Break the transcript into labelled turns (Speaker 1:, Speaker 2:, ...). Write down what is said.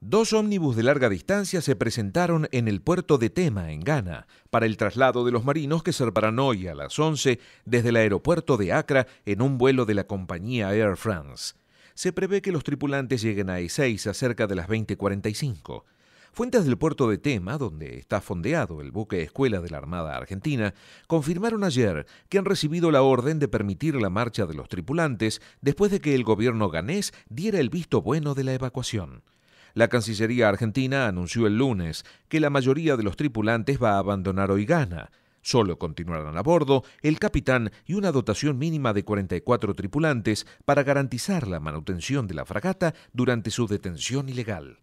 Speaker 1: Dos ómnibus de larga distancia se presentaron en el puerto de Tema, en Ghana, para el traslado de los marinos que zarparán hoy a las 11 desde el aeropuerto de Accra en un vuelo de la compañía Air France. Se prevé que los tripulantes lleguen a a cerca de las 20:45. Fuentes del puerto de Tema, donde está fondeado el buque escuela de la Armada Argentina, confirmaron ayer que han recibido la orden de permitir la marcha de los tripulantes después de que el gobierno ganés diera el visto bueno de la evacuación. La Cancillería argentina anunció el lunes que la mayoría de los tripulantes va a abandonar hoy Solo continuarán a bordo el capitán y una dotación mínima de 44 tripulantes para garantizar la manutención de la fragata durante su detención ilegal.